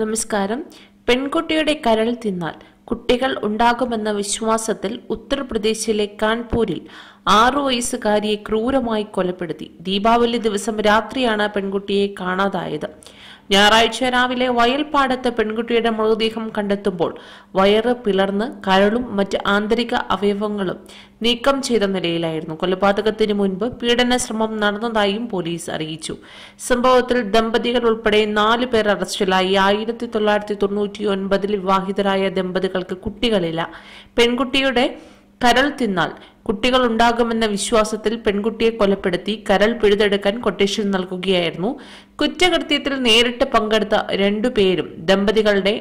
നമസ്കാരം പെൺകുട്ടിയുടെ കരൾ തിന്നാൽ കുട്ടികൾ ഉണ്ടാകുമെന്ന വിശ്വാസത്തിൽ ഉത്തർപ്രദേശിലെ കാൺപൂരിൽ ആറു വയസ്സുകാരിയെ ക്രൂരമായി കൊലപ്പെടുത്തി ദീപാവലി ദിവസം രാത്രിയാണ് പെൺകുട്ടിയെ കാണാതായത് ഞായറാഴ്ച രാവിലെ വയൽപ്പാടത്ത് പെൺകുട്ടിയുടെ മൃതദേഹം കണ്ടെത്തുമ്പോൾ വയറ് പിളർന്ന് കരളും മറ്റ് ആന്തരിക അവയവങ്ങളും നീക്കം ചെയ്ത നിലയിലായിരുന്നു കൊലപാതകത്തിന് മുൻപ് പീഡന ശ്രമം നടന്നതായും പോലീസ് അറിയിച്ചു സംഭവത്തിൽ ദമ്പതികൾ ഉൾപ്പെടെ നാല് പേർ അറസ്റ്റിലായി ആയിരത്തി തൊള്ളായിരത്തി തൊണ്ണൂറ്റി ഒൻപതിൽ വിവാഹിതരായ ദമ്പതികൾക്ക് കുട്ടികളില്ല പെൺകുട്ടിയുടെ കരൾ തിന്നാൽ കുട്ടികൾ ഉണ്ടാകുമെന്ന വിശ്വാസത്തിൽ പെൺകുട്ടിയെ കൊലപ്പെടുത്തി കരൾ പിഴുതെടുക്കാൻ കൊട്ടേഷൻ നൽകുകയായിരുന്നു കുറ്റകൃത്യത്തിൽ നേരിട്ട് പങ്കെടുത്ത രണ്ടുപേരും ദമ്പതികളുടെ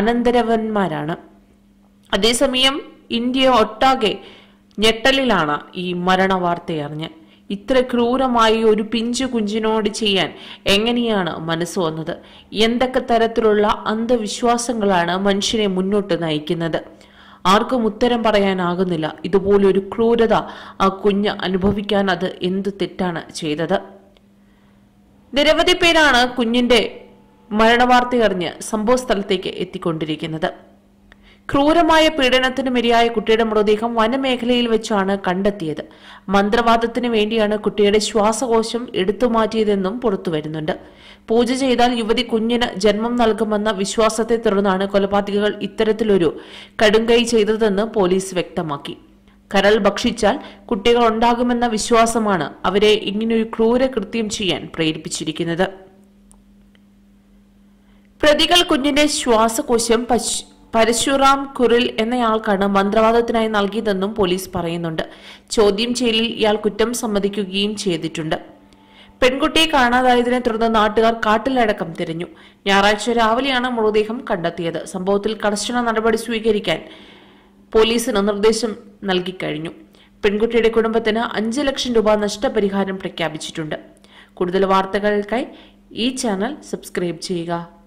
അനന്തരവന്മാരാണ് അതേസമയം ഇന്ത്യ ഒട്ടാകെ ഞെട്ടലിലാണ് ഈ മരണവാർത്തയറിഞ്ഞ് ഇത്ര ക്രൂരമായി ഒരു പിഞ്ചു കുഞ്ചിനോട് ചെയ്യാൻ എങ്ങനെയാണ് മനസ്സ് വന്നത് എന്തൊക്കെ തരത്തിലുള്ള അന്ധവിശ്വാസങ്ങളാണ് മനുഷ്യനെ മുന്നോട്ട് നയിക്കുന്നത് ആർക്കും ഉത്തരം പറയാനാകുന്നില്ല ഇതുപോലൊരു ക്രൂരത ആ കുഞ്ഞ് അനുഭവിക്കാൻ അത് എന്ത് തെറ്റാണ് ചെയ്തത് നിരവധി പേരാണ് കുഞ്ഞിന്റെ മരണവാർത്തയറിഞ്ഞ് സംഭവസ്ഥലത്തേക്ക് എത്തിക്കൊണ്ടിരിക്കുന്നത് ക്രൂരമായ ഇരയായ കുട്ടിയുടെ മൃതദേഹം വനമേഖലയിൽ വെച്ചാണ് കണ്ടെത്തിയത് മന്ത്രവാദത്തിനു വേണ്ടിയാണ് കുട്ടിയുടെ ശ്വാസകോശം എടുത്തുമാറ്റിയതെന്നും പുറത്തുവരുന്നുണ്ട് പൂജ ചെയ്താൽ യുവതി കുഞ്ഞിന് ജന്മം നൽകുമെന്ന വിശ്വാസത്തെ തുടർന്നാണ് കൊലപാതകികൾ ഇത്തരത്തിലൊരു കടുങ്കൈ ചെയ്തതെന്ന് പോലീസ് വ്യക്തമാക്കി കരൾ ഭക്ഷിച്ചാൽ കുട്ടികൾ ഉണ്ടാകുമെന്ന വിശ്വാസമാണ് അവരെ ഇങ്ങനൊരു ക്രൂര കൃത്യം ചെയ്യാൻ പ്രേരിപ്പിച്ചിരിക്കുന്നത് പ്രതികൾ കുഞ്ഞിന്റെ ശ്വാസകോശം പരശുറാം കുറിൽ എന്നയാൾക്കാണ് മന്ത്രവാദത്തിനായി നൽകിയതെന്നും പോലീസ് പറയുന്നുണ്ട് ചോദ്യം ചെയ്യലിൽ ഇയാൾ കുറ്റം സമ്മതിക്കുകയും ചെയ്തിട്ടുണ്ട് പെൺകുട്ടിയെ കാണാതായതിനെ തുടർന്ന് നാട്ടുകാർ കാട്ടിലടക്കം തിരഞ്ഞു ഞായറാഴ്ച രാവിലെയാണ് മൃതദേഹം കണ്ടെത്തിയത് സംഭവത്തിൽ കർശന നടപടി സ്വീകരിക്കാൻ പോലീസിന് നിർദ്ദേശം നൽകിക്കഴിഞ്ഞു പെൺകുട്ടിയുടെ കുടുംബത്തിന് അഞ്ച് ലക്ഷം രൂപ നഷ്ടപരിഹാരം പ്രഖ്യാപിച്ചിട്ടുണ്ട് കൂടുതൽ വാർത്തകൾക്കായി ഈ ചാനൽ സബ്സ്ക്രൈബ് ചെയ്യുക